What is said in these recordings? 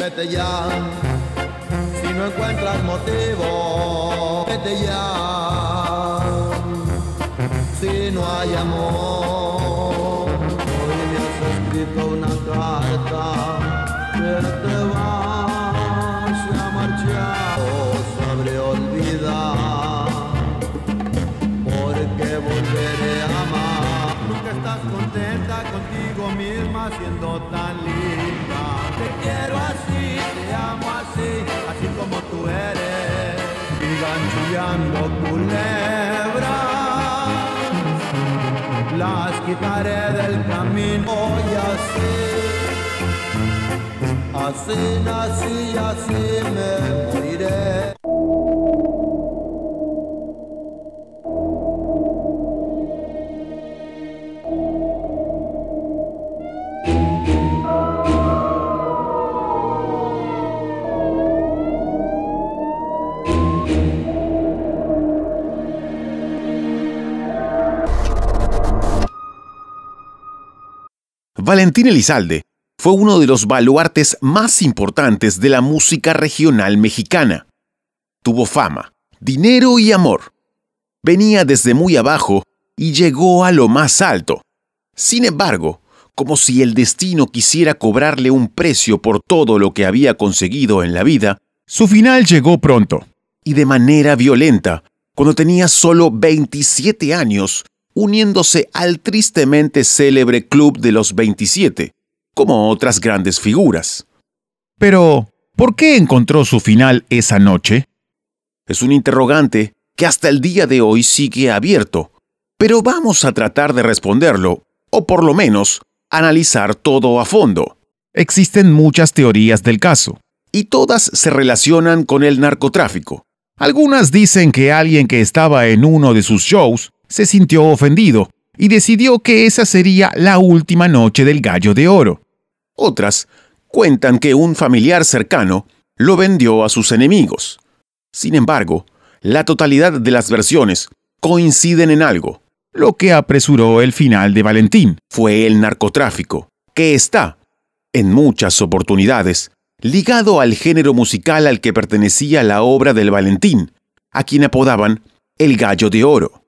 vete ya. Si no encuentras motivo, vete ya. Si no hay amor, hoy me has escrito una carta. aullando culebras, las quitaré del camino y así, así nací así me moriré. Valentín Elizalde fue uno de los baluartes más importantes de la música regional mexicana. Tuvo fama, dinero y amor. Venía desde muy abajo y llegó a lo más alto. Sin embargo, como si el destino quisiera cobrarle un precio por todo lo que había conseguido en la vida, su final llegó pronto. Y de manera violenta, cuando tenía solo 27 años uniéndose al tristemente célebre Club de los 27, como otras grandes figuras. Pero, ¿por qué encontró su final esa noche? Es un interrogante que hasta el día de hoy sigue abierto, pero vamos a tratar de responderlo, o por lo menos, analizar todo a fondo. Existen muchas teorías del caso, y todas se relacionan con el narcotráfico. Algunas dicen que alguien que estaba en uno de sus shows se sintió ofendido y decidió que esa sería la última noche del gallo de oro. Otras cuentan que un familiar cercano lo vendió a sus enemigos. Sin embargo, la totalidad de las versiones coinciden en algo. Lo que apresuró el final de Valentín fue el narcotráfico, que está, en muchas oportunidades, ligado al género musical al que pertenecía la obra del Valentín, a quien apodaban el Gallo de Oro.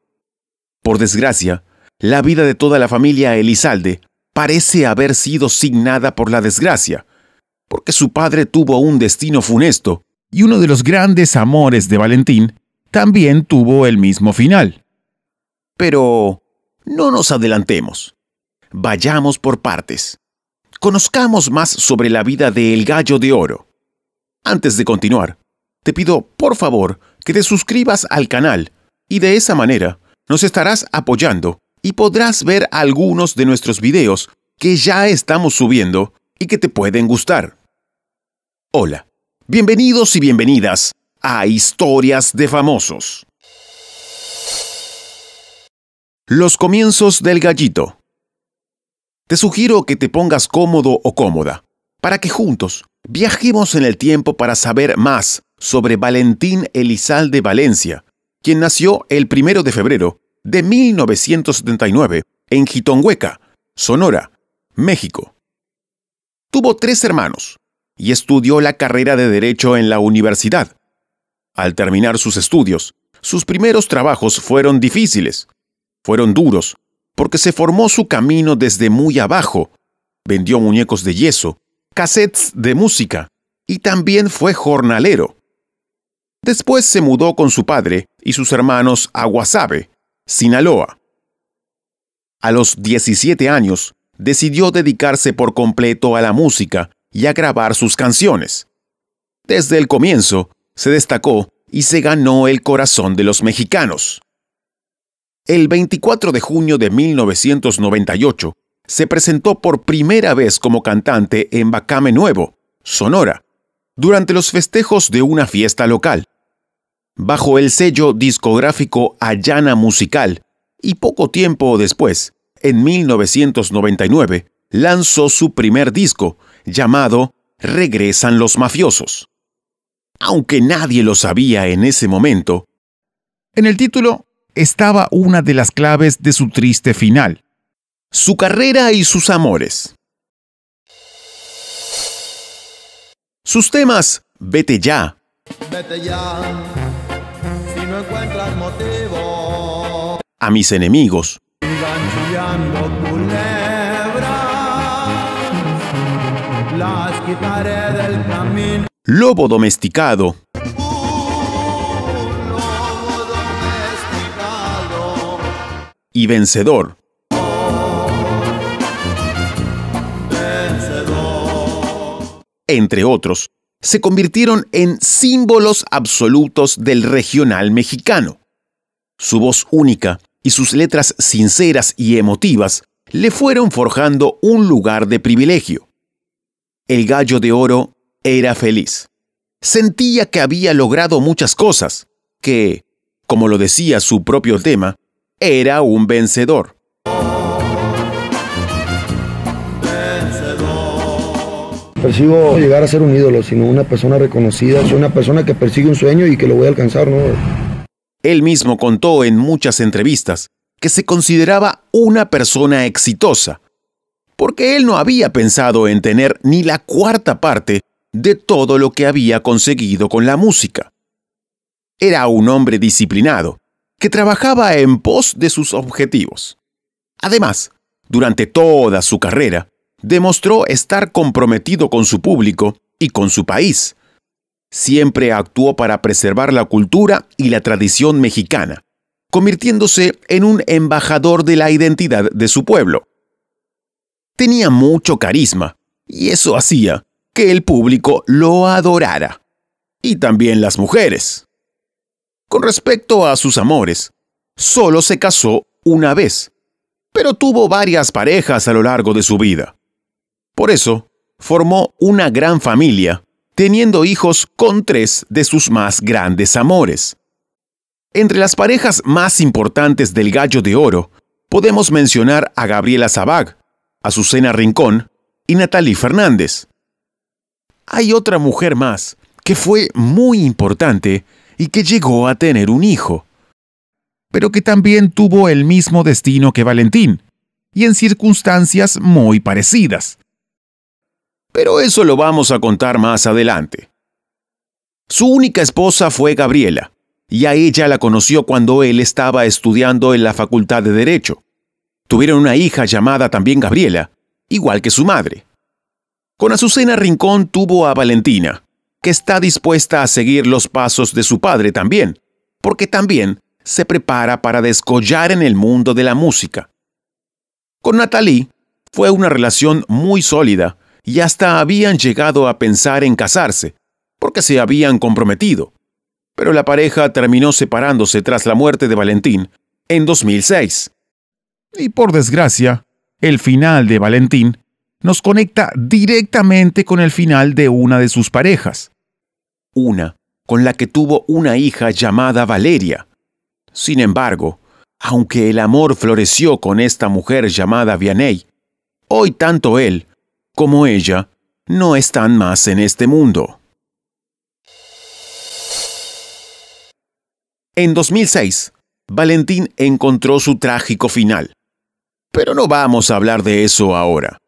Por desgracia, la vida de toda la familia Elizalde parece haber sido signada por la desgracia, porque su padre tuvo un destino funesto y uno de los grandes amores de Valentín también tuvo el mismo final. Pero no nos adelantemos. Vayamos por partes. Conozcamos más sobre la vida de El Gallo de Oro. Antes de continuar, te pido por favor que te suscribas al canal y de esa manera nos estarás apoyando y podrás ver algunos de nuestros videos que ya estamos subiendo y que te pueden gustar. Hola, bienvenidos y bienvenidas a Historias de Famosos. Los comienzos del gallito. Te sugiero que te pongas cómodo o cómoda, para que juntos viajemos en el tiempo para saber más sobre Valentín Elizalde Valencia, quien nació el 1 de febrero de 1979 en Jitongueca, Sonora, México. Tuvo tres hermanos y estudió la carrera de Derecho en la universidad. Al terminar sus estudios, sus primeros trabajos fueron difíciles, fueron duros, porque se formó su camino desde muy abajo. Vendió muñecos de yeso, cassettes de música y también fue jornalero. Después se mudó con su padre y sus hermanos a Guasave, Sinaloa. A los 17 años, decidió dedicarse por completo a la música y a grabar sus canciones. Desde el comienzo, se destacó y se ganó el corazón de los mexicanos. El 24 de junio de 1998, se presentó por primera vez como cantante en Bacame Nuevo, Sonora, durante los festejos de una fiesta local bajo el sello discográfico Ayana Musical, y poco tiempo después, en 1999, lanzó su primer disco, llamado Regresan los Mafiosos. Aunque nadie lo sabía en ese momento, en el título estaba una de las claves de su triste final, su carrera y sus amores. Sus temas, Vete ya. Vete ya a mis enemigos. lobo domesticado. Y vencedor. entre otros, se convirtieron en símbolos absolutos del regional mexicano. Su voz única y sus letras sinceras y emotivas le fueron forjando un lugar de privilegio. El gallo de oro era feliz. Sentía que había logrado muchas cosas, que, como lo decía su propio tema, era un vencedor. Persigo llegar a ser un ídolo, sino una persona reconocida, soy una persona que persigue un sueño y que lo voy a alcanzar, ¿no? Él mismo contó en muchas entrevistas que se consideraba una persona exitosa, porque él no había pensado en tener ni la cuarta parte de todo lo que había conseguido con la música. Era un hombre disciplinado, que trabajaba en pos de sus objetivos. Además, durante toda su carrera, demostró estar comprometido con su público y con su país, siempre actuó para preservar la cultura y la tradición mexicana, convirtiéndose en un embajador de la identidad de su pueblo. Tenía mucho carisma, y eso hacía que el público lo adorara, y también las mujeres. Con respecto a sus amores, solo se casó una vez, pero tuvo varias parejas a lo largo de su vida. Por eso, formó una gran familia teniendo hijos con tres de sus más grandes amores. Entre las parejas más importantes del Gallo de Oro, podemos mencionar a Gabriela Zabag, Azucena Rincón y Natalie Fernández. Hay otra mujer más que fue muy importante y que llegó a tener un hijo, pero que también tuvo el mismo destino que Valentín, y en circunstancias muy parecidas pero eso lo vamos a contar más adelante. Su única esposa fue Gabriela, y a ella la conoció cuando él estaba estudiando en la Facultad de Derecho. Tuvieron una hija llamada también Gabriela, igual que su madre. Con Azucena Rincón tuvo a Valentina, que está dispuesta a seguir los pasos de su padre también, porque también se prepara para descollar en el mundo de la música. Con Natalie fue una relación muy sólida y hasta habían llegado a pensar en casarse, porque se habían comprometido. Pero la pareja terminó separándose tras la muerte de Valentín en 2006. Y por desgracia, el final de Valentín nos conecta directamente con el final de una de sus parejas. Una con la que tuvo una hija llamada Valeria. Sin embargo, aunque el amor floreció con esta mujer llamada Vianey, hoy tanto él como ella, no están más en este mundo. En 2006, Valentín encontró su trágico final. Pero no vamos a hablar de eso ahora.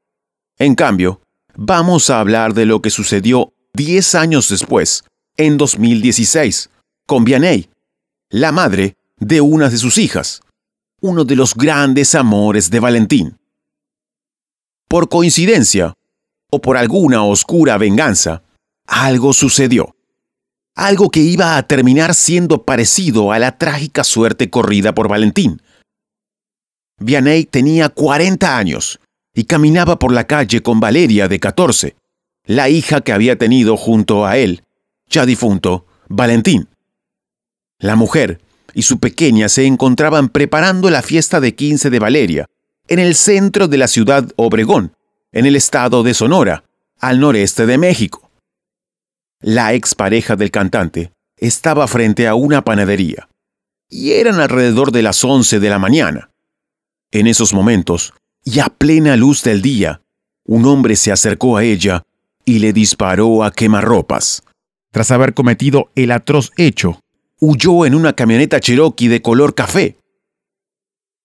En cambio, vamos a hablar de lo que sucedió 10 años después, en 2016, con Vianey, la madre de una de sus hijas, uno de los grandes amores de Valentín por coincidencia o por alguna oscura venganza, algo sucedió. Algo que iba a terminar siendo parecido a la trágica suerte corrida por Valentín. Vianney tenía 40 años y caminaba por la calle con Valeria de 14, la hija que había tenido junto a él, ya difunto, Valentín. La mujer y su pequeña se encontraban preparando la fiesta de 15 de Valeria, en el centro de la ciudad Obregón, en el estado de Sonora, al noreste de México. La expareja del cantante estaba frente a una panadería, y eran alrededor de las 11 de la mañana. En esos momentos, y a plena luz del día, un hombre se acercó a ella y le disparó a quemarropas. Tras haber cometido el atroz hecho, huyó en una camioneta Cherokee de color café,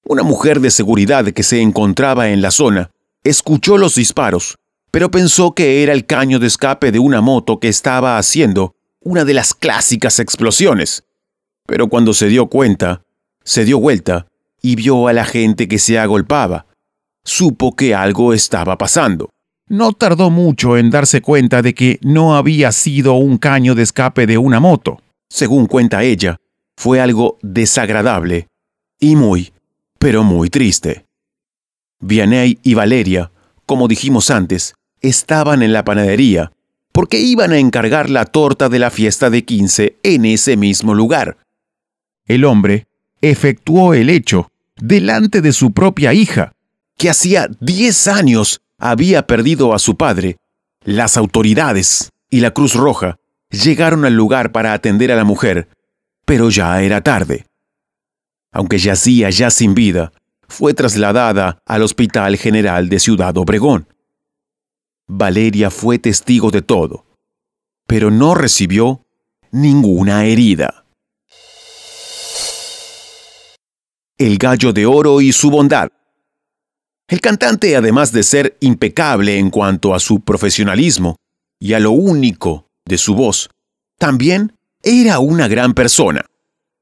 una mujer de seguridad que se encontraba en la zona escuchó los disparos, pero pensó que era el caño de escape de una moto que estaba haciendo una de las clásicas explosiones. Pero cuando se dio cuenta, se dio vuelta y vio a la gente que se agolpaba. Supo que algo estaba pasando. No tardó mucho en darse cuenta de que no había sido un caño de escape de una moto. Según cuenta ella, fue algo desagradable y muy, pero muy triste. Vianey y Valeria, como dijimos antes, estaban en la panadería, porque iban a encargar la torta de la fiesta de 15 en ese mismo lugar. El hombre efectuó el hecho delante de su propia hija, que hacía 10 años había perdido a su padre. Las autoridades y la Cruz Roja llegaron al lugar para atender a la mujer, pero ya era tarde aunque yacía ya sin vida, fue trasladada al Hospital General de Ciudad Obregón. Valeria fue testigo de todo, pero no recibió ninguna herida. El gallo de oro y su bondad. El cantante, además de ser impecable en cuanto a su profesionalismo y a lo único de su voz, también era una gran persona.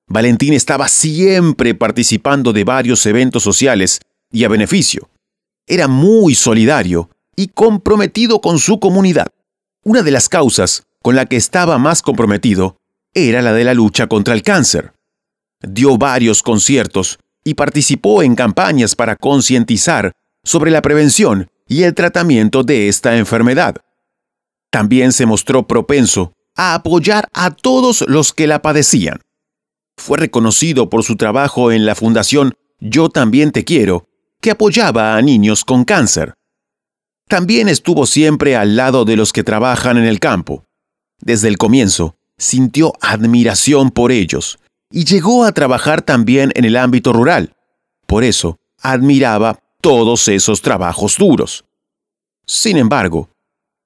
Valentín estaba siempre participando de varios eventos sociales y a beneficio. Era muy solidario y comprometido con su comunidad. Una de las causas con la que estaba más comprometido era la de la lucha contra el cáncer. Dio varios conciertos y participó en campañas para concientizar sobre la prevención y el tratamiento de esta enfermedad. También se mostró propenso a apoyar a todos los que la padecían. Fue reconocido por su trabajo en la fundación Yo también te quiero, que apoyaba a niños con cáncer. También estuvo siempre al lado de los que trabajan en el campo. Desde el comienzo, sintió admiración por ellos y llegó a trabajar también en el ámbito rural. Por eso, admiraba todos esos trabajos duros. Sin embargo,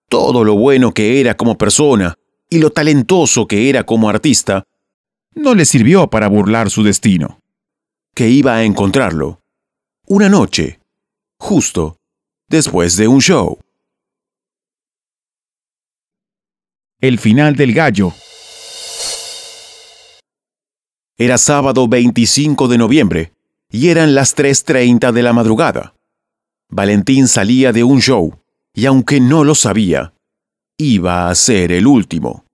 todo lo bueno que era como persona y lo talentoso que era como artista no le sirvió para burlar su destino. Que iba a encontrarlo. Una noche, justo, después de un show. El final del gallo. Era sábado 25 de noviembre y eran las 3.30 de la madrugada. Valentín salía de un show y aunque no lo sabía, iba a ser el último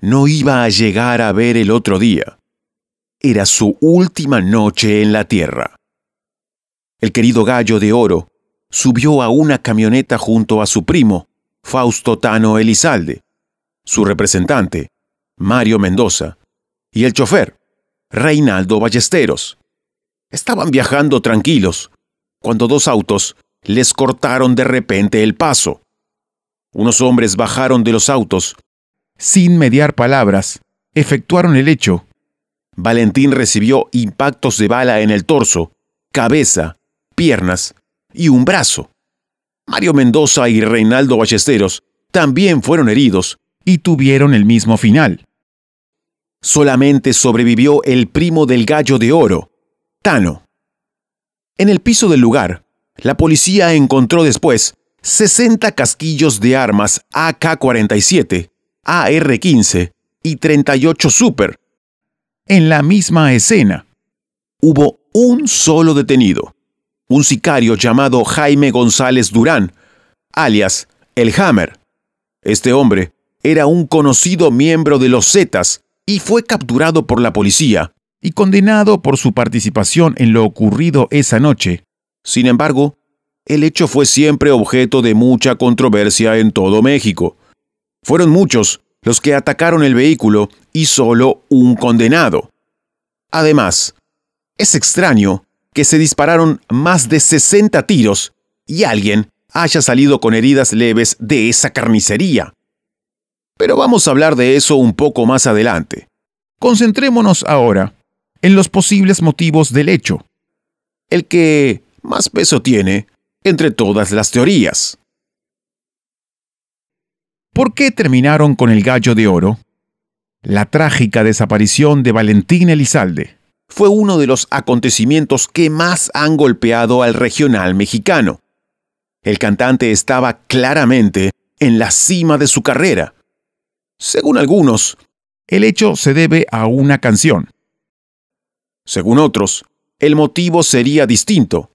no iba a llegar a ver el otro día. Era su última noche en la tierra. El querido gallo de oro subió a una camioneta junto a su primo, Fausto Tano Elizalde, su representante, Mario Mendoza, y el chofer, Reinaldo Ballesteros. Estaban viajando tranquilos, cuando dos autos les cortaron de repente el paso. Unos hombres bajaron de los autos sin mediar palabras, efectuaron el hecho. Valentín recibió impactos de bala en el torso, cabeza, piernas y un brazo. Mario Mendoza y Reinaldo Ballesteros también fueron heridos y tuvieron el mismo final. Solamente sobrevivió el primo del gallo de oro, Tano. En el piso del lugar, la policía encontró después 60 casquillos de armas AK-47 AR-15 y 38 Super. En la misma escena, hubo un solo detenido, un sicario llamado Jaime González Durán, alias El Hammer. Este hombre era un conocido miembro de los Zetas y fue capturado por la policía y condenado por su participación en lo ocurrido esa noche. Sin embargo, el hecho fue siempre objeto de mucha controversia en todo México. Fueron muchos los que atacaron el vehículo y solo un condenado. Además, es extraño que se dispararon más de 60 tiros y alguien haya salido con heridas leves de esa carnicería. Pero vamos a hablar de eso un poco más adelante. Concentrémonos ahora en los posibles motivos del hecho, el que más peso tiene entre todas las teorías. ¿Por qué terminaron con el gallo de oro? La trágica desaparición de Valentín Elizalde fue uno de los acontecimientos que más han golpeado al regional mexicano. El cantante estaba claramente en la cima de su carrera. Según algunos, el hecho se debe a una canción. Según otros, el motivo sería distinto.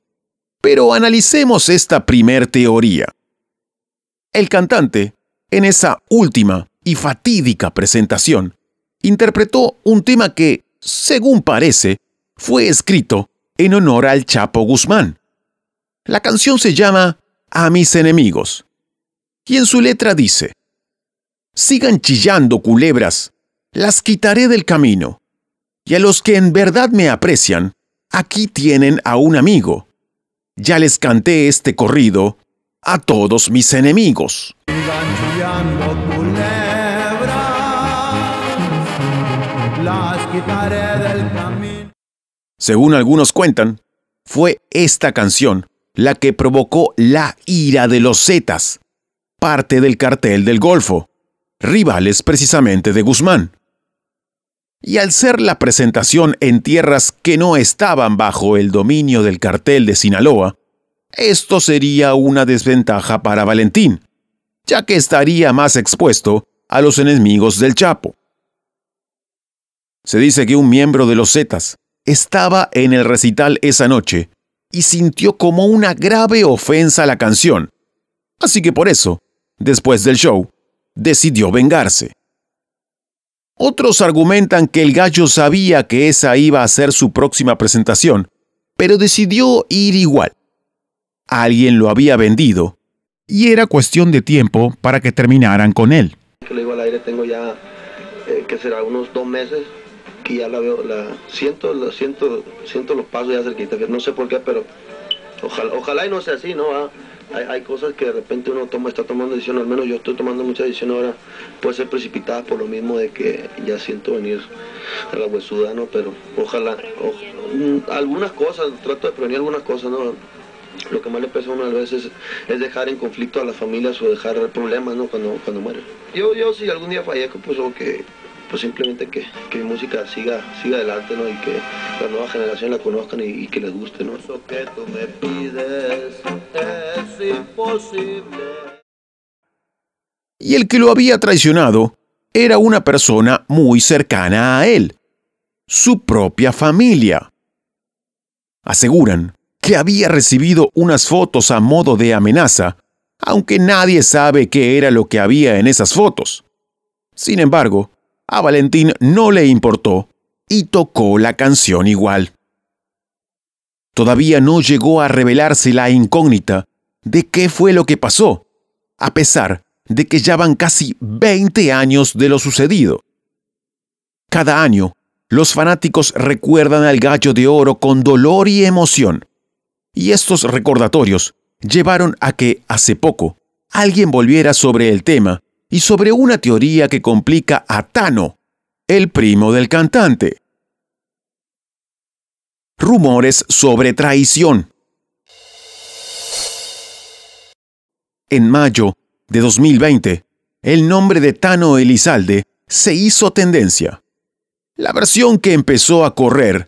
Pero analicemos esta primer teoría. El cantante en esa última y fatídica presentación, interpretó un tema que, según parece, fue escrito en honor al Chapo Guzmán. La canción se llama A mis enemigos y en su letra dice, Sigan chillando culebras, las quitaré del camino, y a los que en verdad me aprecian, aquí tienen a un amigo. Ya les canté este corrido a todos mis enemigos del Según algunos cuentan, fue esta canción la que provocó la ira de los Zetas, parte del cartel del Golfo, rivales precisamente de Guzmán. Y al ser la presentación en tierras que no estaban bajo el dominio del cartel de Sinaloa, esto sería una desventaja para Valentín, ya que estaría más expuesto a los enemigos del Chapo. Se dice que un miembro de los Zetas estaba en el recital esa noche y sintió como una grave ofensa la canción, así que por eso, después del show, decidió vengarse. Otros argumentan que el gallo sabía que esa iba a ser su próxima presentación, pero decidió ir igual. Alguien lo había vendido y era cuestión de tiempo para que terminaran con él. Que le digo al aire, tengo ya, eh, que será unos dos meses, que ya la veo, la siento, la siento, siento los pasos ya cerquita, no sé por qué, pero ojalá, ojalá y no sea así, ¿no? Ah, hay, cosas que de repente uno toma, está tomando decisión. al menos yo estoy tomando muchas decisiones ahora, puede ser precipitada por lo mismo de que ya siento venir a la huesuda, ¿no? Pero ojalá, mm, algunas cosas, trato de prevenir algunas cosas, ¿no? lo que más le pesa a uno a veces es dejar en conflicto a las familias o dejar problemas, Cuando, cuando mueren. Yo, yo si algún día fallezco, pues que pues simplemente que, mi música siga, siga adelante, Y que la nueva generación la conozcan y, que les guste, ¿no? Eso que tú me pides es imposible. Y el que lo había traicionado era una persona muy cercana a él, su propia familia. Aseguran que había recibido unas fotos a modo de amenaza, aunque nadie sabe qué era lo que había en esas fotos. Sin embargo, a Valentín no le importó y tocó la canción igual. Todavía no llegó a revelarse la incógnita de qué fue lo que pasó, a pesar de que ya van casi 20 años de lo sucedido. Cada año, los fanáticos recuerdan al gallo de oro con dolor y emoción, y estos recordatorios llevaron a que, hace poco, alguien volviera sobre el tema y sobre una teoría que complica a Tano, el primo del cantante. Rumores sobre traición. En mayo de 2020, el nombre de Tano Elizalde se hizo tendencia. La versión que empezó a correr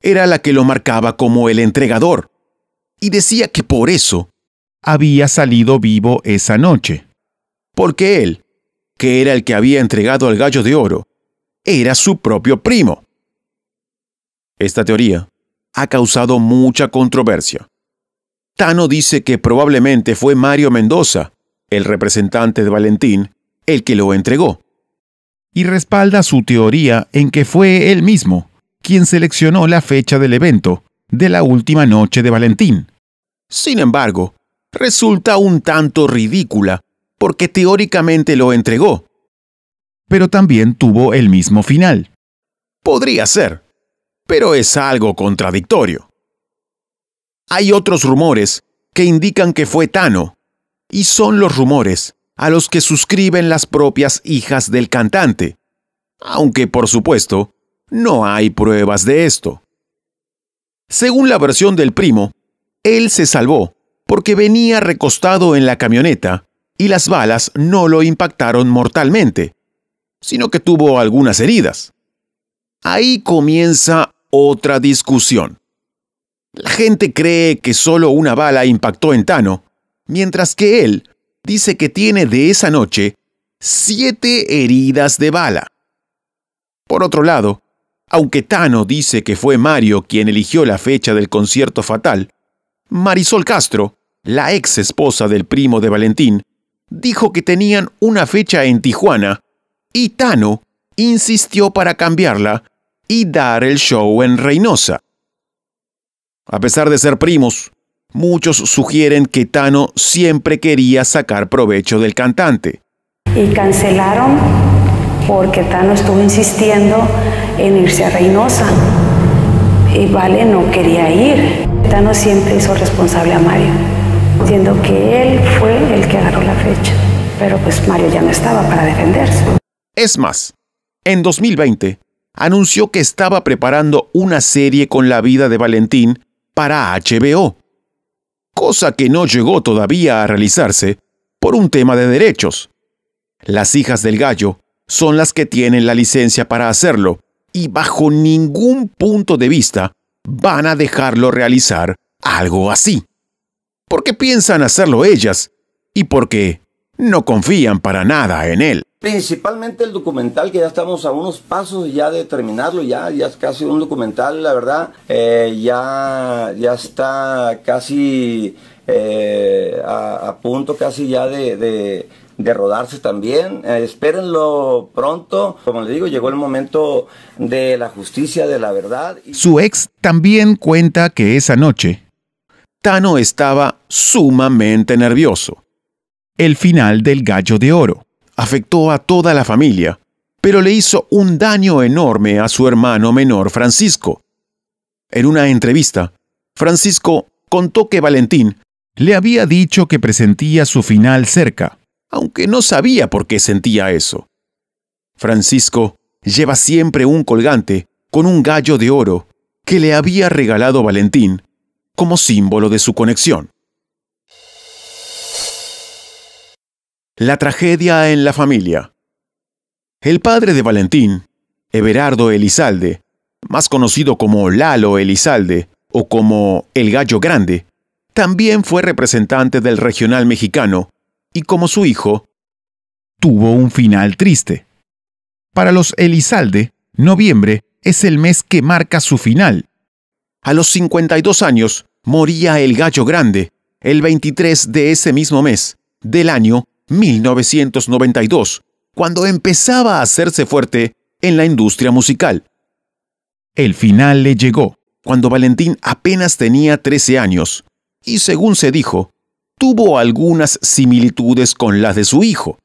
era la que lo marcaba como el entregador, y decía que por eso había salido vivo esa noche. Porque él, que era el que había entregado al gallo de oro, era su propio primo. Esta teoría ha causado mucha controversia. Tano dice que probablemente fue Mario Mendoza, el representante de Valentín, el que lo entregó. Y respalda su teoría en que fue él mismo quien seleccionó la fecha del evento de la última noche de Valentín. Sin embargo, resulta un tanto ridícula porque teóricamente lo entregó. Pero también tuvo el mismo final. Podría ser, pero es algo contradictorio. Hay otros rumores que indican que fue Tano, y son los rumores a los que suscriben las propias hijas del cantante, aunque por supuesto no hay pruebas de esto. Según la versión del primo, él se salvó porque venía recostado en la camioneta y las balas no lo impactaron mortalmente, sino que tuvo algunas heridas. Ahí comienza otra discusión. La gente cree que solo una bala impactó en Tano, mientras que él dice que tiene de esa noche siete heridas de bala. Por otro lado, aunque Tano dice que fue Mario quien eligió la fecha del concierto fatal, Marisol Castro, la ex esposa del primo de Valentín, dijo que tenían una fecha en Tijuana y Tano insistió para cambiarla y dar el show en Reynosa. A pesar de ser primos, muchos sugieren que Tano siempre quería sacar provecho del cantante. Y cancelaron porque Tano estuvo insistiendo en irse a Reynosa y Vale no quería ir. Tano siempre hizo responsable a Mario, siendo que él fue el que agarró la fecha, pero pues Mario ya no estaba para defenderse. Es más, en 2020 anunció que estaba preparando una serie con la vida de Valentín para HBO, cosa que no llegó todavía a realizarse por un tema de derechos. Las hijas del gallo son las que tienen la licencia para hacerlo y bajo ningún punto de vista van a dejarlo realizar algo así. Porque piensan hacerlo ellas y porque no confían para nada en él. Principalmente el documental, que ya estamos a unos pasos ya de terminarlo, ya, ya es casi un documental, la verdad, eh, ya, ya está casi eh, a, punto casi ya de de rodarse también. Eh, espérenlo pronto. Como les digo, llegó el momento de la justicia, de la verdad. Su ex también cuenta que esa noche, Tano estaba sumamente nervioso. El final del gallo de oro afectó a toda la familia, pero le hizo un daño enorme a su hermano menor Francisco. En una entrevista, Francisco contó que Valentín le había dicho que presentía su final cerca, aunque no sabía por qué sentía eso. Francisco lleva siempre un colgante con un gallo de oro que le había regalado Valentín como símbolo de su conexión. La tragedia en la familia. El padre de Valentín, Everardo Elizalde, más conocido como Lalo Elizalde o como El Gallo Grande, también fue representante del regional mexicano y como su hijo, tuvo un final triste. Para los Elizalde, noviembre es el mes que marca su final. A los 52 años moría el gallo grande, el 23 de ese mismo mes, del año 1992, cuando empezaba a hacerse fuerte en la industria musical. El final le llegó, cuando Valentín apenas tenía 13 años, y según se dijo, tuvo algunas similitudes con las de su hijo.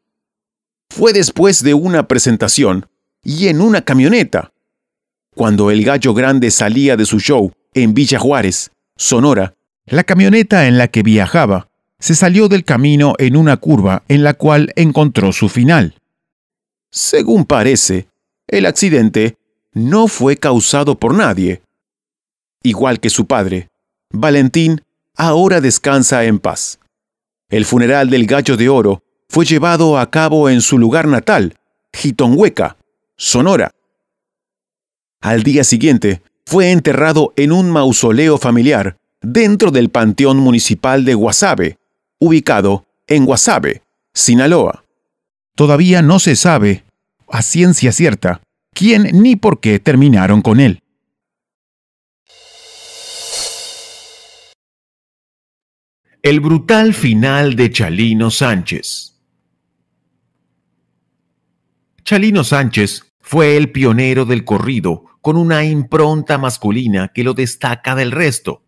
Fue después de una presentación y en una camioneta. Cuando el gallo grande salía de su show en Villa Juárez, Sonora, la camioneta en la que viajaba se salió del camino en una curva en la cual encontró su final. Según parece, el accidente no fue causado por nadie. Igual que su padre, Valentín ahora descansa en paz. El funeral del Gallo de Oro fue llevado a cabo en su lugar natal, Jitonhueca, Sonora. Al día siguiente, fue enterrado en un mausoleo familiar dentro del Panteón Municipal de Guasave, ubicado en Guasave, Sinaloa. Todavía no se sabe, a ciencia cierta, quién ni por qué terminaron con él. El brutal final de Chalino Sánchez. Chalino Sánchez fue el pionero del corrido con una impronta masculina que lo destaca del resto.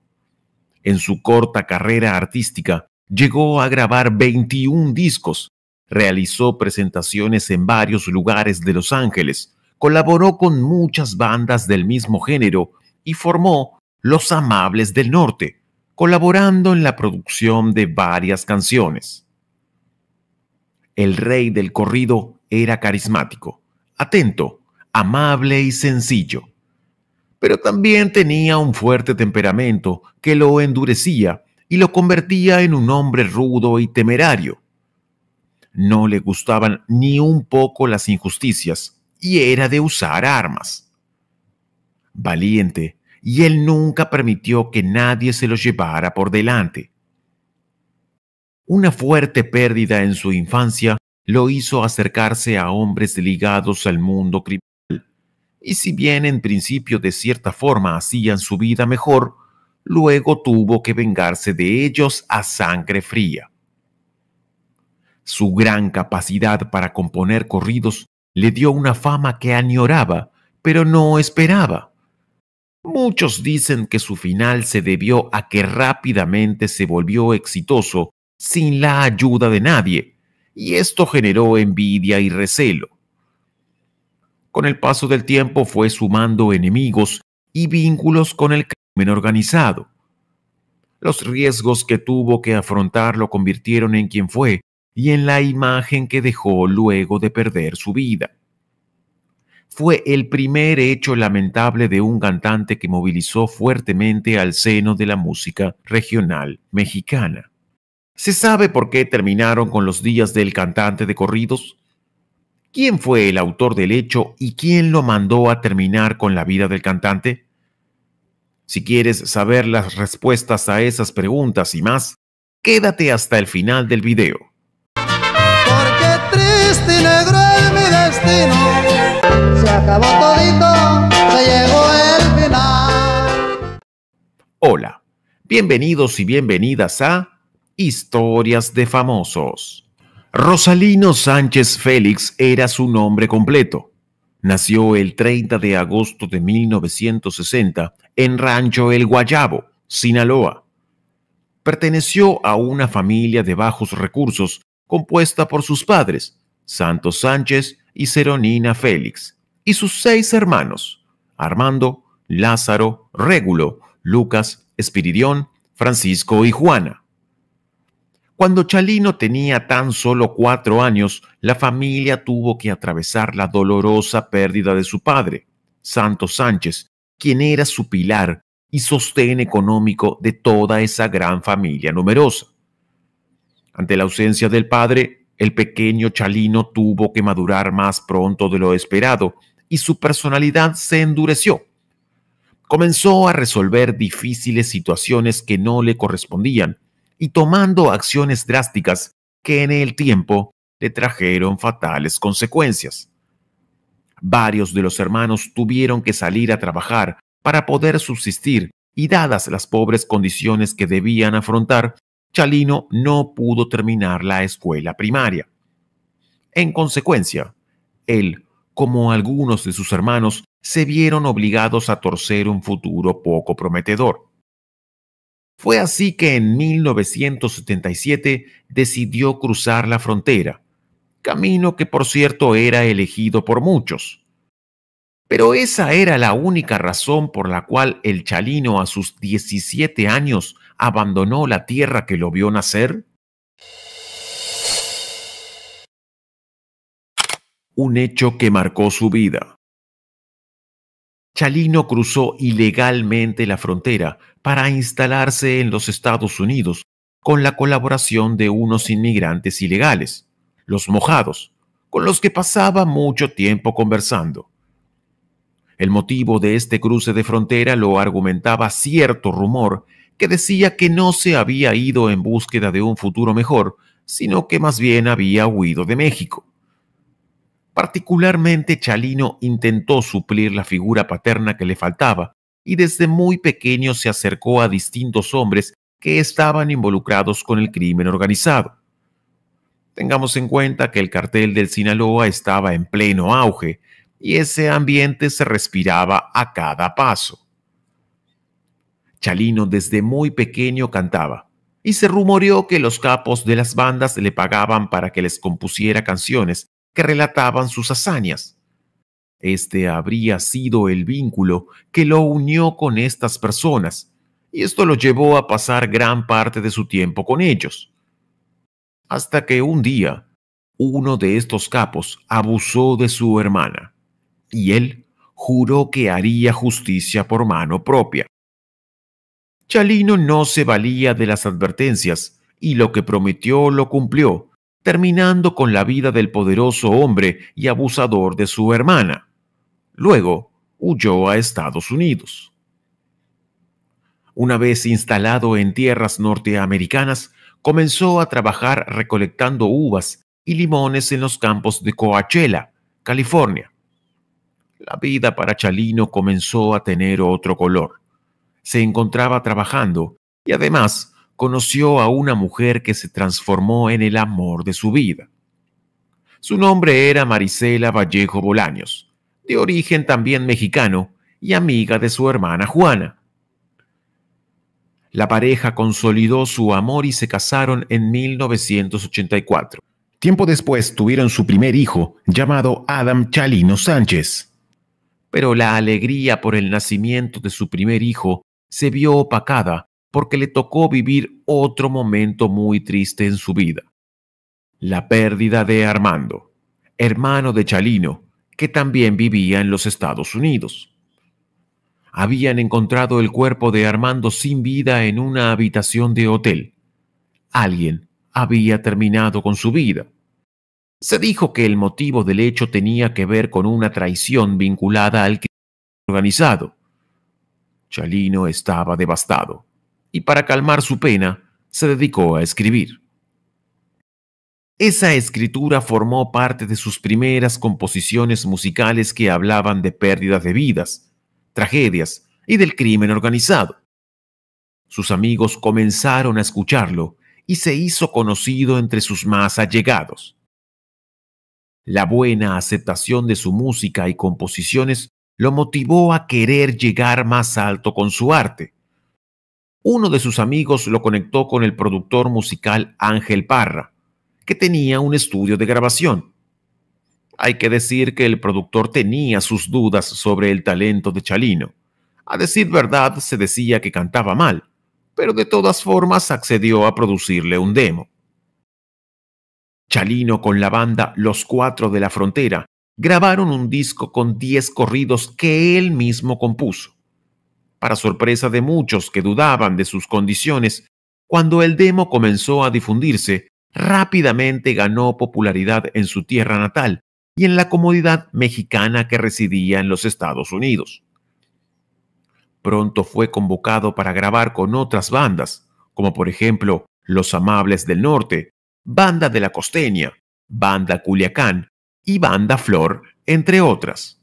En su corta carrera artística, llegó a grabar 21 discos, realizó presentaciones en varios lugares de Los Ángeles, colaboró con muchas bandas del mismo género y formó Los Amables del Norte colaborando en la producción de varias canciones. El rey del corrido era carismático, atento, amable y sencillo, pero también tenía un fuerte temperamento que lo endurecía y lo convertía en un hombre rudo y temerario. No le gustaban ni un poco las injusticias y era de usar armas. Valiente, y él nunca permitió que nadie se lo llevara por delante. Una fuerte pérdida en su infancia lo hizo acercarse a hombres ligados al mundo criminal, y si bien en principio de cierta forma hacían su vida mejor, luego tuvo que vengarse de ellos a sangre fría. Su gran capacidad para componer corridos le dio una fama que añoraba, pero no esperaba. Muchos dicen que su final se debió a que rápidamente se volvió exitoso sin la ayuda de nadie, y esto generó envidia y recelo. Con el paso del tiempo fue sumando enemigos y vínculos con el crimen organizado. Los riesgos que tuvo que afrontar lo convirtieron en quien fue y en la imagen que dejó luego de perder su vida fue el primer hecho lamentable de un cantante que movilizó fuertemente al seno de la música regional mexicana. ¿Se sabe por qué terminaron con los días del cantante de corridos? ¿Quién fue el autor del hecho y quién lo mandó a terminar con la vida del cantante? Si quieres saber las respuestas a esas preguntas y más, quédate hasta el final del video acabó todito, se llegó el final. Hola, bienvenidos y bienvenidas a Historias de Famosos. Rosalino Sánchez Félix era su nombre completo. Nació el 30 de agosto de 1960 en Rancho El Guayabo, Sinaloa. Perteneció a una familia de bajos recursos compuesta por sus padres, Santos Sánchez y Ceronina Félix, y sus seis hermanos, Armando, Lázaro, Régulo, Lucas, Espiridión, Francisco y Juana. Cuando Chalino tenía tan solo cuatro años, la familia tuvo que atravesar la dolorosa pérdida de su padre, Santo Sánchez, quien era su pilar y sostén económico de toda esa gran familia numerosa. Ante la ausencia del padre, el pequeño Chalino tuvo que madurar más pronto de lo esperado y su personalidad se endureció. Comenzó a resolver difíciles situaciones que no le correspondían y tomando acciones drásticas que en el tiempo le trajeron fatales consecuencias. Varios de los hermanos tuvieron que salir a trabajar para poder subsistir y dadas las pobres condiciones que debían afrontar, Chalino no pudo terminar la escuela primaria. En consecuencia, él como algunos de sus hermanos, se vieron obligados a torcer un futuro poco prometedor. Fue así que en 1977 decidió cruzar la frontera, camino que por cierto era elegido por muchos. Pero esa era la única razón por la cual el chalino a sus 17 años abandonó la tierra que lo vio nacer? un hecho que marcó su vida. Chalino cruzó ilegalmente la frontera para instalarse en los Estados Unidos con la colaboración de unos inmigrantes ilegales, los mojados, con los que pasaba mucho tiempo conversando. El motivo de este cruce de frontera lo argumentaba cierto rumor que decía que no se había ido en búsqueda de un futuro mejor, sino que más bien había huido de México. Particularmente Chalino intentó suplir la figura paterna que le faltaba y desde muy pequeño se acercó a distintos hombres que estaban involucrados con el crimen organizado. Tengamos en cuenta que el cartel del Sinaloa estaba en pleno auge y ese ambiente se respiraba a cada paso. Chalino desde muy pequeño cantaba y se rumoreó que los capos de las bandas le pagaban para que les compusiera canciones que relataban sus hazañas. Este habría sido el vínculo que lo unió con estas personas, y esto lo llevó a pasar gran parte de su tiempo con ellos. Hasta que un día, uno de estos capos abusó de su hermana, y él juró que haría justicia por mano propia. Chalino no se valía de las advertencias, y lo que prometió lo cumplió, terminando con la vida del poderoso hombre y abusador de su hermana. Luego huyó a Estados Unidos. Una vez instalado en tierras norteamericanas, comenzó a trabajar recolectando uvas y limones en los campos de Coachella, California. La vida para Chalino comenzó a tener otro color. Se encontraba trabajando y además conoció a una mujer que se transformó en el amor de su vida. Su nombre era Marisela Vallejo Bolaños, de origen también mexicano y amiga de su hermana Juana. La pareja consolidó su amor y se casaron en 1984. Tiempo después tuvieron su primer hijo, llamado Adam Chalino Sánchez. Pero la alegría por el nacimiento de su primer hijo se vio opacada porque le tocó vivir otro momento muy triste en su vida. La pérdida de Armando, hermano de Chalino, que también vivía en los Estados Unidos. Habían encontrado el cuerpo de Armando sin vida en una habitación de hotel. Alguien había terminado con su vida. Se dijo que el motivo del hecho tenía que ver con una traición vinculada al crimen organizado. Chalino estaba devastado y para calmar su pena se dedicó a escribir. Esa escritura formó parte de sus primeras composiciones musicales que hablaban de pérdidas de vidas, tragedias y del crimen organizado. Sus amigos comenzaron a escucharlo y se hizo conocido entre sus más allegados. La buena aceptación de su música y composiciones lo motivó a querer llegar más alto con su arte uno de sus amigos lo conectó con el productor musical Ángel Parra, que tenía un estudio de grabación. Hay que decir que el productor tenía sus dudas sobre el talento de Chalino. A decir verdad, se decía que cantaba mal, pero de todas formas accedió a producirle un demo. Chalino con la banda Los Cuatro de la Frontera grabaron un disco con 10 corridos que él mismo compuso para sorpresa de muchos que dudaban de sus condiciones, cuando el demo comenzó a difundirse, rápidamente ganó popularidad en su tierra natal y en la comodidad mexicana que residía en los Estados Unidos. Pronto fue convocado para grabar con otras bandas, como por ejemplo Los Amables del Norte, Banda de la Costeña, Banda Culiacán y Banda Flor, entre otras.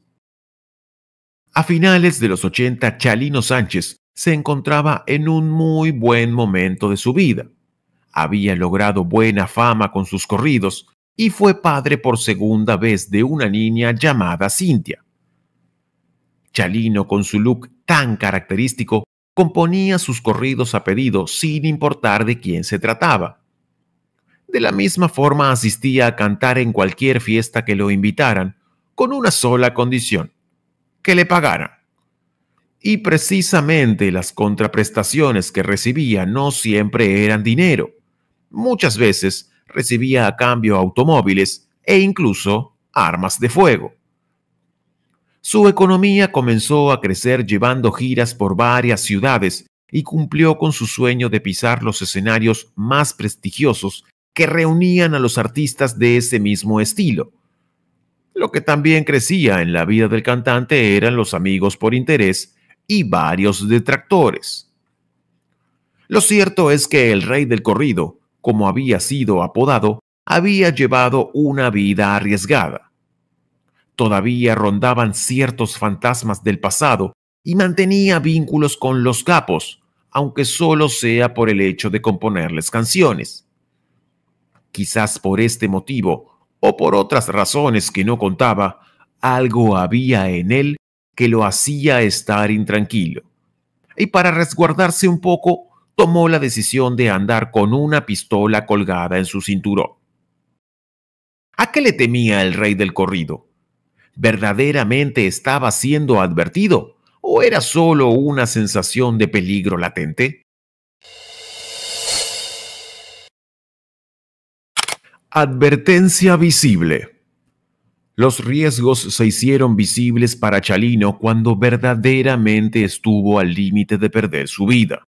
A finales de los 80, Chalino Sánchez se encontraba en un muy buen momento de su vida. Había logrado buena fama con sus corridos y fue padre por segunda vez de una niña llamada Cintia. Chalino, con su look tan característico, componía sus corridos a pedido sin importar de quién se trataba. De la misma forma asistía a cantar en cualquier fiesta que lo invitaran, con una sola condición, que le pagara. Y precisamente las contraprestaciones que recibía no siempre eran dinero. Muchas veces recibía a cambio automóviles e incluso armas de fuego. Su economía comenzó a crecer llevando giras por varias ciudades y cumplió con su sueño de pisar los escenarios más prestigiosos que reunían a los artistas de ese mismo estilo, lo que también crecía en la vida del cantante eran los amigos por interés y varios detractores. Lo cierto es que el rey del corrido, como había sido apodado, había llevado una vida arriesgada. Todavía rondaban ciertos fantasmas del pasado y mantenía vínculos con los capos, aunque solo sea por el hecho de componerles canciones. Quizás por este motivo o por otras razones que no contaba, algo había en él que lo hacía estar intranquilo. Y para resguardarse un poco, tomó la decisión de andar con una pistola colgada en su cinturón. ¿A qué le temía el rey del corrido? ¿Verdaderamente estaba siendo advertido o era solo una sensación de peligro latente? Advertencia visible. Los riesgos se hicieron visibles para Chalino cuando verdaderamente estuvo al límite de perder su vida.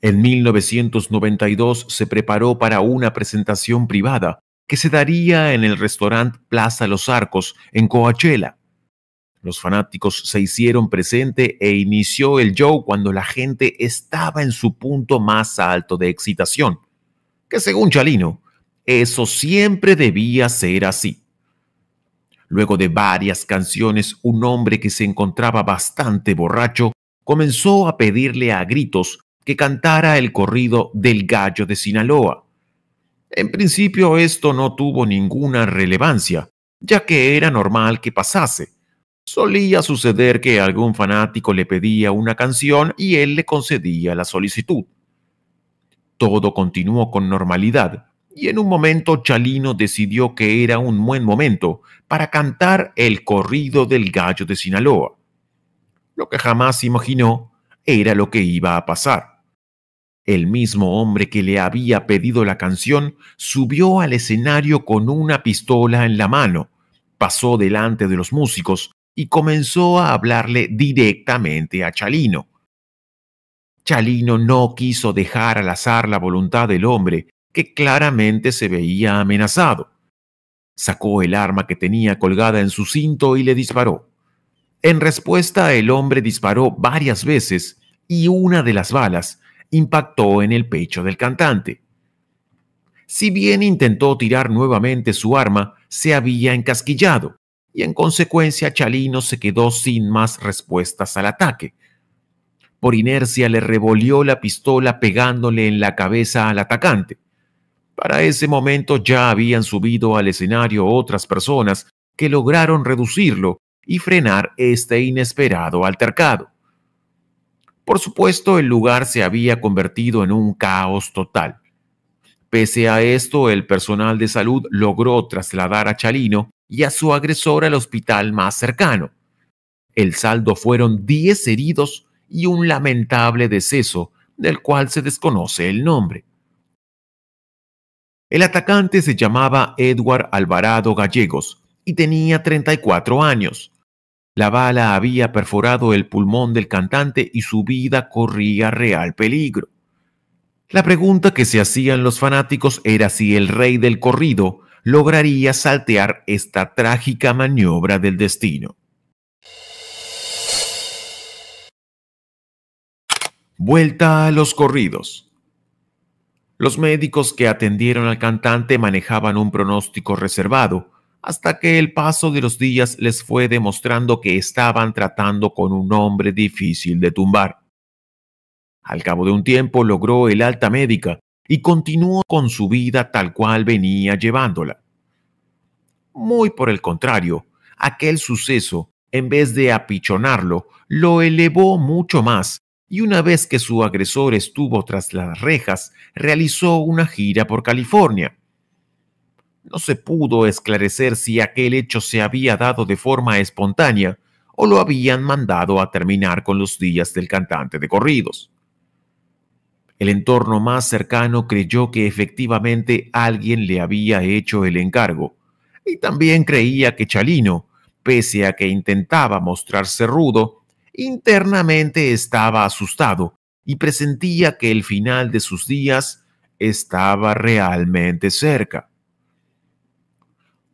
En 1992 se preparó para una presentación privada que se daría en el restaurante Plaza Los Arcos, en Coachella. Los fanáticos se hicieron presente e inició el show cuando la gente estaba en su punto más alto de excitación, que según Chalino, eso siempre debía ser así. Luego de varias canciones, un hombre que se encontraba bastante borracho comenzó a pedirle a gritos que cantara el corrido del gallo de Sinaloa. En principio esto no tuvo ninguna relevancia, ya que era normal que pasase. Solía suceder que algún fanático le pedía una canción y él le concedía la solicitud. Todo continuó con normalidad, y en un momento Chalino decidió que era un buen momento para cantar el corrido del gallo de Sinaloa. Lo que jamás imaginó era lo que iba a pasar. El mismo hombre que le había pedido la canción subió al escenario con una pistola en la mano, pasó delante de los músicos y comenzó a hablarle directamente a Chalino. Chalino no quiso dejar al azar la voluntad del hombre que claramente se veía amenazado. Sacó el arma que tenía colgada en su cinto y le disparó. En respuesta, el hombre disparó varias veces y una de las balas impactó en el pecho del cantante. Si bien intentó tirar nuevamente su arma, se había encasquillado y en consecuencia Chalino se quedó sin más respuestas al ataque. Por inercia le revolvió la pistola pegándole en la cabeza al atacante. Para ese momento ya habían subido al escenario otras personas que lograron reducirlo y frenar este inesperado altercado. Por supuesto, el lugar se había convertido en un caos total. Pese a esto, el personal de salud logró trasladar a Chalino y a su agresor al hospital más cercano. El saldo fueron 10 heridos y un lamentable deceso del cual se desconoce el nombre. El atacante se llamaba Edward Alvarado Gallegos y tenía 34 años. La bala había perforado el pulmón del cantante y su vida corría real peligro. La pregunta que se hacían los fanáticos era si el rey del corrido lograría saltear esta trágica maniobra del destino. Vuelta a los corridos. Los médicos que atendieron al cantante manejaban un pronóstico reservado, hasta que el paso de los días les fue demostrando que estaban tratando con un hombre difícil de tumbar. Al cabo de un tiempo logró el alta médica y continuó con su vida tal cual venía llevándola. Muy por el contrario, aquel suceso, en vez de apichonarlo, lo elevó mucho más y una vez que su agresor estuvo tras las rejas, realizó una gira por California. No se pudo esclarecer si aquel hecho se había dado de forma espontánea o lo habían mandado a terminar con los días del cantante de corridos. El entorno más cercano creyó que efectivamente alguien le había hecho el encargo, y también creía que Chalino, pese a que intentaba mostrarse rudo, Internamente estaba asustado y presentía que el final de sus días estaba realmente cerca.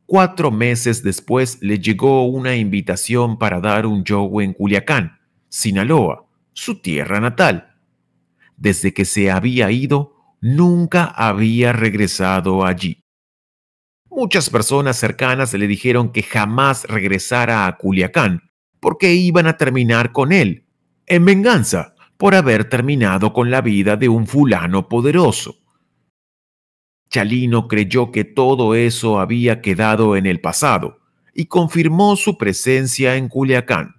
Cuatro meses después le llegó una invitación para dar un show en Culiacán, Sinaloa, su tierra natal. Desde que se había ido, nunca había regresado allí. Muchas personas cercanas le dijeron que jamás regresara a Culiacán, porque iban a terminar con él, en venganza por haber terminado con la vida de un fulano poderoso. Chalino creyó que todo eso había quedado en el pasado y confirmó su presencia en Culiacán.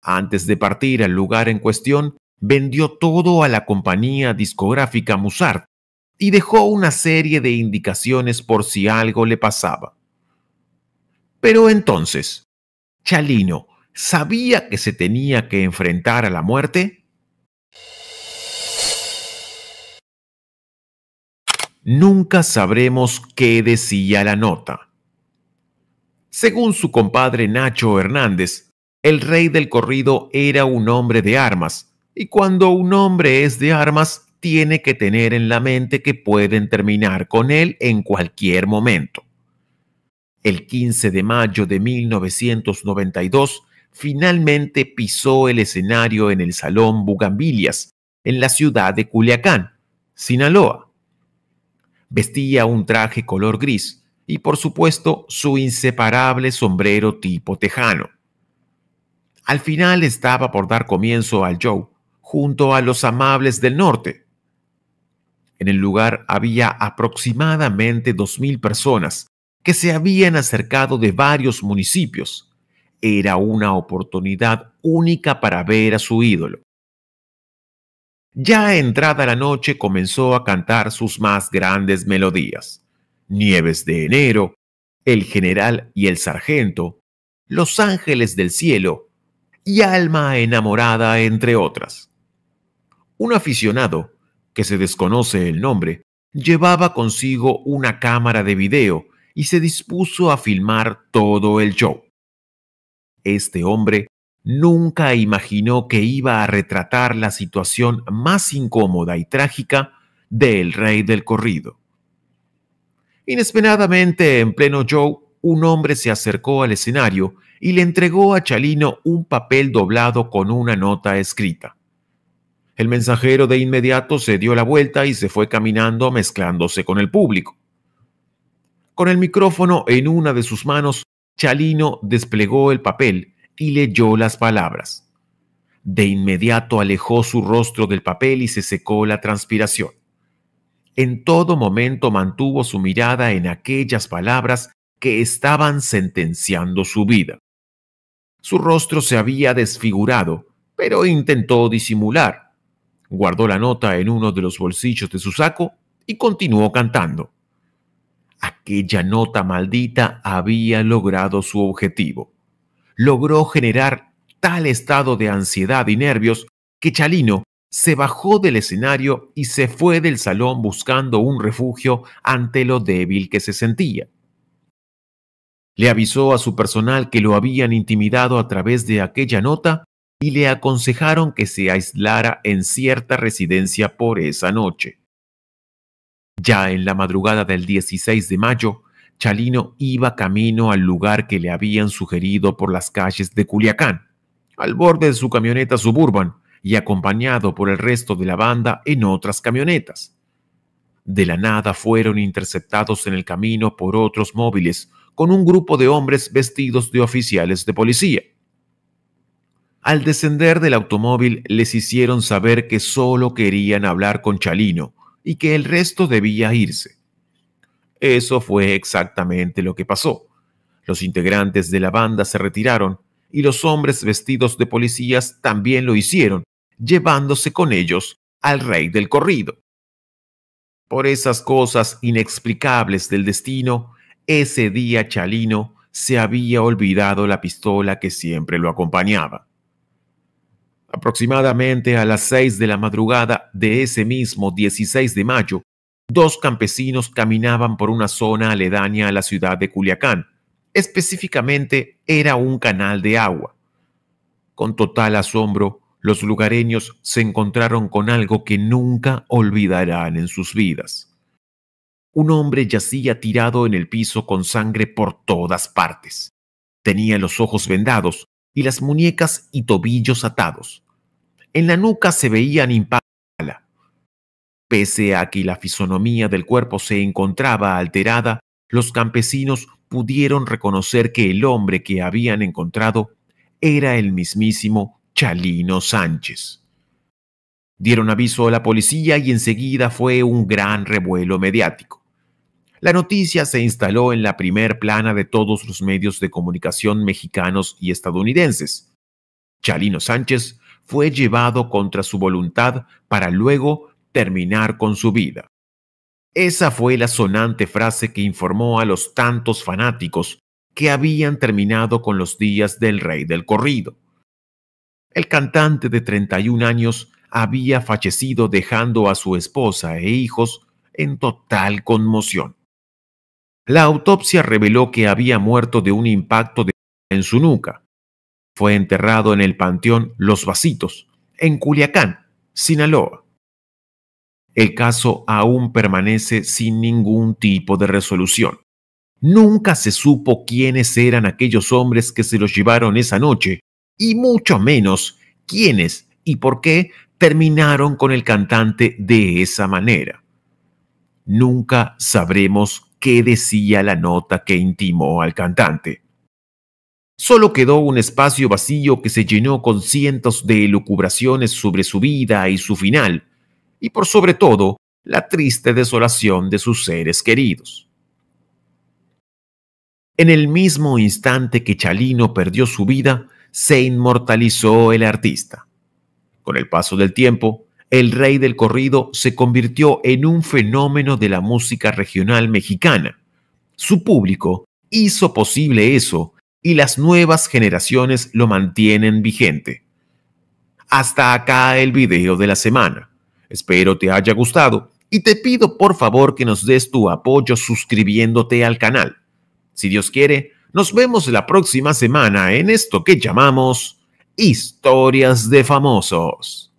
Antes de partir al lugar en cuestión, vendió todo a la compañía discográfica Musart y dejó una serie de indicaciones por si algo le pasaba. Pero entonces, Chalino sabía que se tenía que enfrentar a la muerte? Nunca sabremos qué decía la nota. Según su compadre Nacho Hernández, el rey del corrido era un hombre de armas, y cuando un hombre es de armas, tiene que tener en la mente que pueden terminar con él en cualquier momento. El 15 de mayo de 1992, finalmente pisó el escenario en el Salón Bugambilias, en la ciudad de Culiacán, Sinaloa. Vestía un traje color gris y, por supuesto, su inseparable sombrero tipo tejano. Al final estaba por dar comienzo al show, junto a los amables del norte. En el lugar había aproximadamente 2.000 personas, que se habían acercado de varios municipios. Era una oportunidad única para ver a su ídolo. Ya entrada la noche comenzó a cantar sus más grandes melodías. Nieves de enero, El general y el sargento, Los ángeles del cielo y Alma enamorada, entre otras. Un aficionado, que se desconoce el nombre, llevaba consigo una cámara de video y se dispuso a filmar todo el show. Este hombre nunca imaginó que iba a retratar la situación más incómoda y trágica del rey del corrido. Inesperadamente, en pleno show, un hombre se acercó al escenario y le entregó a Chalino un papel doblado con una nota escrita. El mensajero de inmediato se dio la vuelta y se fue caminando mezclándose con el público. Con el micrófono en una de sus manos, Chalino desplegó el papel y leyó las palabras. De inmediato alejó su rostro del papel y se secó la transpiración. En todo momento mantuvo su mirada en aquellas palabras que estaban sentenciando su vida. Su rostro se había desfigurado, pero intentó disimular. Guardó la nota en uno de los bolsillos de su saco y continuó cantando. Aquella nota maldita había logrado su objetivo. Logró generar tal estado de ansiedad y nervios que Chalino se bajó del escenario y se fue del salón buscando un refugio ante lo débil que se sentía. Le avisó a su personal que lo habían intimidado a través de aquella nota y le aconsejaron que se aislara en cierta residencia por esa noche. Ya en la madrugada del 16 de mayo, Chalino iba camino al lugar que le habían sugerido por las calles de Culiacán, al borde de su camioneta suburban y acompañado por el resto de la banda en otras camionetas. De la nada fueron interceptados en el camino por otros móviles con un grupo de hombres vestidos de oficiales de policía. Al descender del automóvil les hicieron saber que solo querían hablar con Chalino, y que el resto debía irse. Eso fue exactamente lo que pasó. Los integrantes de la banda se retiraron y los hombres vestidos de policías también lo hicieron, llevándose con ellos al rey del corrido. Por esas cosas inexplicables del destino, ese día Chalino se había olvidado la pistola que siempre lo acompañaba. Aproximadamente a las seis de la madrugada de ese mismo 16 de mayo, dos campesinos caminaban por una zona aledaña a la ciudad de Culiacán. Específicamente era un canal de agua. Con total asombro, los lugareños se encontraron con algo que nunca olvidarán en sus vidas. Un hombre yacía tirado en el piso con sangre por todas partes. Tenía los ojos vendados y las muñecas y tobillos atados. En la nuca se veían impala. Pese a que la fisonomía del cuerpo se encontraba alterada, los campesinos pudieron reconocer que el hombre que habían encontrado era el mismísimo Chalino Sánchez. Dieron aviso a la policía y enseguida fue un gran revuelo mediático. La noticia se instaló en la primer plana de todos los medios de comunicación mexicanos y estadounidenses. Chalino Sánchez fue llevado contra su voluntad para luego terminar con su vida. Esa fue la sonante frase que informó a los tantos fanáticos que habían terminado con los días del rey del corrido. El cantante de 31 años había fallecido dejando a su esposa e hijos en total conmoción. La autopsia reveló que había muerto de un impacto de en su nuca, fue enterrado en el Panteón Los Vasitos, en Culiacán, Sinaloa. El caso aún permanece sin ningún tipo de resolución. Nunca se supo quiénes eran aquellos hombres que se los llevaron esa noche, y mucho menos quiénes y por qué terminaron con el cantante de esa manera. Nunca sabremos qué decía la nota que intimó al cantante. Solo quedó un espacio vacío que se llenó con cientos de elucubraciones sobre su vida y su final, y por sobre todo, la triste desolación de sus seres queridos. En el mismo instante que Chalino perdió su vida, se inmortalizó el artista. Con el paso del tiempo, el rey del corrido se convirtió en un fenómeno de la música regional mexicana. Su público hizo posible eso y las nuevas generaciones lo mantienen vigente. Hasta acá el video de la semana. Espero te haya gustado y te pido por favor que nos des tu apoyo suscribiéndote al canal. Si Dios quiere, nos vemos la próxima semana en esto que llamamos Historias de Famosos.